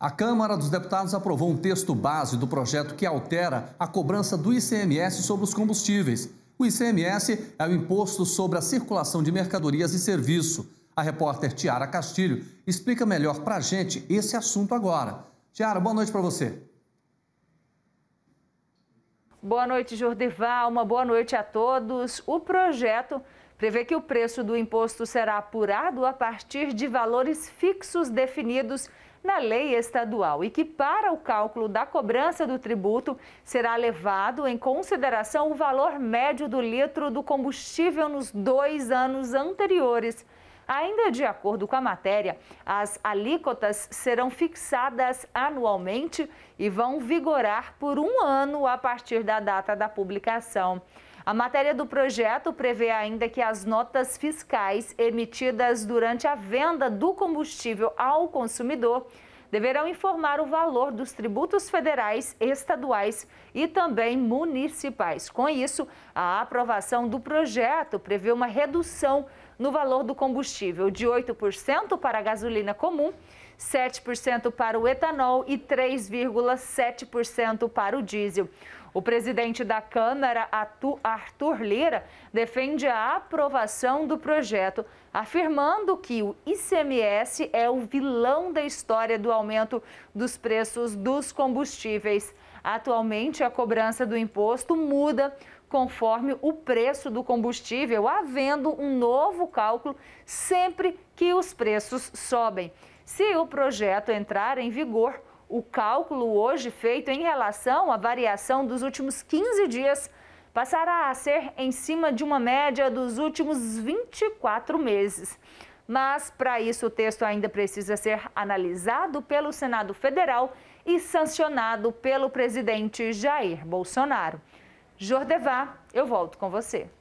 A Câmara dos Deputados aprovou um texto base do projeto que altera a cobrança do ICMS sobre os combustíveis. O ICMS é o imposto sobre a circulação de mercadorias e serviço. A repórter Tiara Castilho explica melhor para a gente esse assunto agora. Tiara, boa noite para você. Boa noite, Jordival. Uma boa noite a todos. O projeto prevê que o preço do imposto será apurado a partir de valores fixos definidos na lei estadual e que, para o cálculo da cobrança do tributo, será levado em consideração o valor médio do litro do combustível nos dois anos anteriores. Ainda de acordo com a matéria, as alíquotas serão fixadas anualmente e vão vigorar por um ano a partir da data da publicação. A matéria do projeto prevê ainda que as notas fiscais emitidas durante a venda do combustível ao consumidor deverão informar o valor dos tributos federais, estaduais e também municipais. Com isso, a aprovação do projeto prevê uma redução no valor do combustível de 8% para a gasolina comum 7% para o etanol e 3,7% para o diesel. O presidente da Câmara, Arthur Lira, defende a aprovação do projeto, afirmando que o ICMS é o vilão da história do aumento dos preços dos combustíveis. Atualmente, a cobrança do imposto muda conforme o preço do combustível, havendo um novo cálculo sempre que os preços sobem. Se o projeto entrar em vigor, o cálculo hoje feito em relação à variação dos últimos 15 dias passará a ser em cima de uma média dos últimos 24 meses. Mas, para isso, o texto ainda precisa ser analisado pelo Senado Federal e sancionado pelo presidente Jair Bolsonaro. Jordevá, eu volto com você.